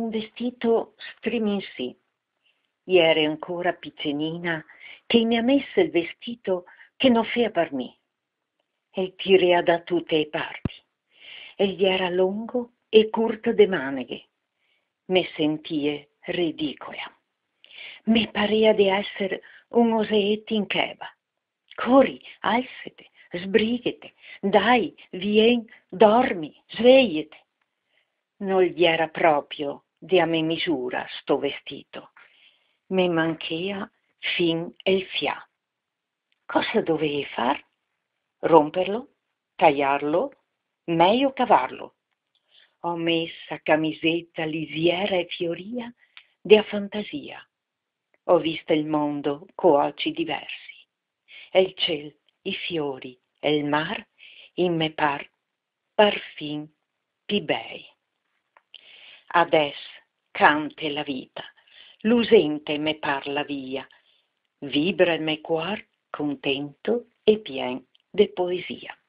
un vestito striminzì. Ieri ancora piccinina, che mi ha messo il vestito che non fea per me. E tirea da tutte le parti. E gli era lungo e curto de maneghe. Me sentie ridicola. Mi parea di essere un oseetti in cheba. Cori, alzate, sbrighete, dai, vien, dormi, svegliete. Non gli era proprio di a me misura sto vestito. Me manchea fin el fià. Cosa dovevi far? Romperlo? Tagliarlo? Meglio cavarlo. Ho messa camisetta lisiera e fioria a fantasia. Ho visto il mondo coaci diversi. E il ciel, i fiori e il mar in me par, parfin, pi bei. Adesso cante la vita, l'usente me parla via, vibra il me cuor contento e pien de poesia.